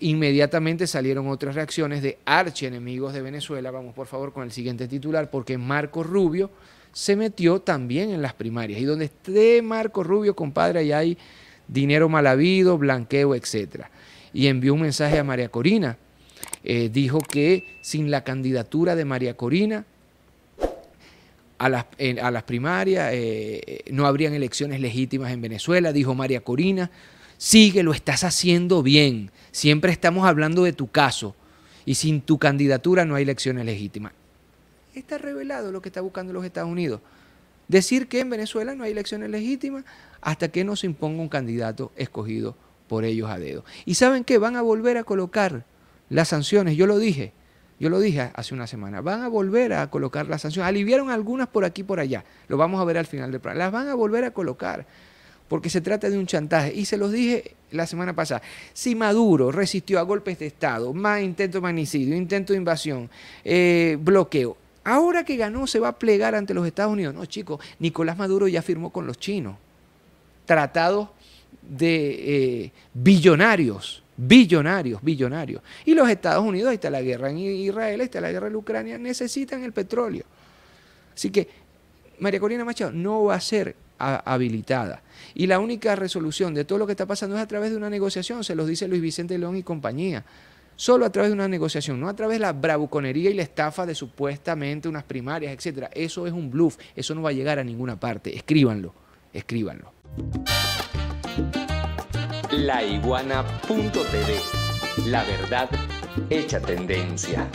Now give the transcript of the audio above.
Inmediatamente salieron otras reacciones de archienemigos de Venezuela. Vamos por favor con el siguiente titular, porque Marco Rubio se metió también en las primarias. Y donde esté Marco Rubio, compadre, ahí hay dinero mal habido, blanqueo, etc. Y envió un mensaje a María Corina. Eh, dijo que sin la candidatura de María Corina a las, primarias eh, eh, no habrían elecciones legítimas en Venezuela, dijo María Corina Sigue, lo estás haciendo bien. Siempre estamos hablando de tu caso. Y sin tu candidatura no hay elecciones legítimas. Está revelado lo que está buscando los Estados Unidos. Decir que en Venezuela no hay elecciones legítimas hasta que no se imponga un candidato escogido por ellos a dedo. ¿Y saben qué? Van a volver a colocar las sanciones. Yo lo dije, yo lo dije hace una semana. Van a volver a colocar las sanciones. Aliviaron algunas por aquí y por allá. Lo vamos a ver al final del programa. Las van a volver a colocar porque se trata de un chantaje. Y se los dije la semana pasada, si Maduro resistió a golpes de Estado, más intento de manicidio, intento de invasión, eh, bloqueo, ahora que ganó se va a plegar ante los Estados Unidos. No, chicos, Nicolás Maduro ya firmó con los chinos tratados de eh, billonarios, billonarios, billonarios. Y los Estados Unidos, ahí está la guerra en Israel, ahí está la guerra en Ucrania, necesitan el petróleo. Así que María Corina Machado no va a ser habilitada. Y la única resolución de todo lo que está pasando es a través de una negociación, se los dice Luis Vicente León y compañía. Solo a través de una negociación, no a través de la bravuconería y la estafa de supuestamente unas primarias, etcétera. Eso es un bluff, eso no va a llegar a ninguna parte. Escríbanlo, escríbanlo. Laiguana.tv La verdad hecha tendencia.